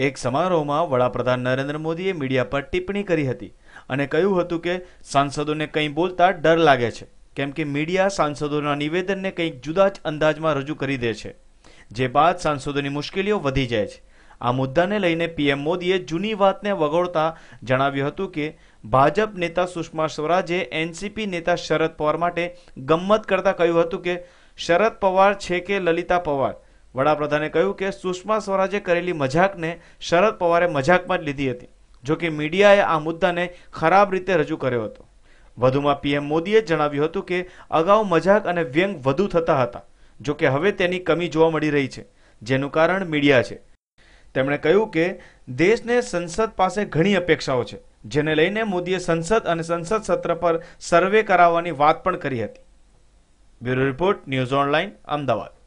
એક સમારોહમાં વડાપ્રધાન નરેન્દ્ર મોદીએ મીડિયા પર ટિપ્પણી કરી હતી અને કહ્યું હતું કે સાંસદોને કંઈ બોલતા ડર લાગે છે કેમ કે મીડિયા સાંસદોના નિવેદનને કંઈક જુદા જ અંદાજમાં રજૂ કરી દે છે જે બાદ સાંસદોની મુશ્કેલીઓ વધી જાય છે આ મુદ્દાને લઈને પીએમ મોદીએ જૂની વાતને વગોડતા જણાવ્યું હતું કે ભાજપ નેતા સુષ્મા સ્વરાજે એનસીપી નેતા શરદ પવાર માટે ગમ્મત કરતા કહ્યું હતું કે શરદ પવાર છે કે લલિતા પવાર વડાપ્રધાને કહ્યું કે સુષ્મા સ્વરાજે કરેલી મજાકને શરદ પવારે મજાકમાં જ લીધી હતી જોકે મીડિયાએ આ મુદ્દાને ખરાબ રીતે રજૂ કર્યો હતો વધુમાં પીએમ મોદીએ જણાવ્યું હતું કે અગાઉ મજાક અને વ્યંગ વધુ થતા હતા જોકે હવે તેની કમી જોવા મળી રહી છે જેનું કારણ મીડિયા છે તેમણે કહ્યું કે દેશને સંસદ પાસે ઘણી અપેક્ષાઓ છે જેને લઈને મોદીએ સંસદ અને સંસદ સત્ર પર સર્વે કરાવવાની વાત પણ કરી હતી bureau report news online Ahmedabad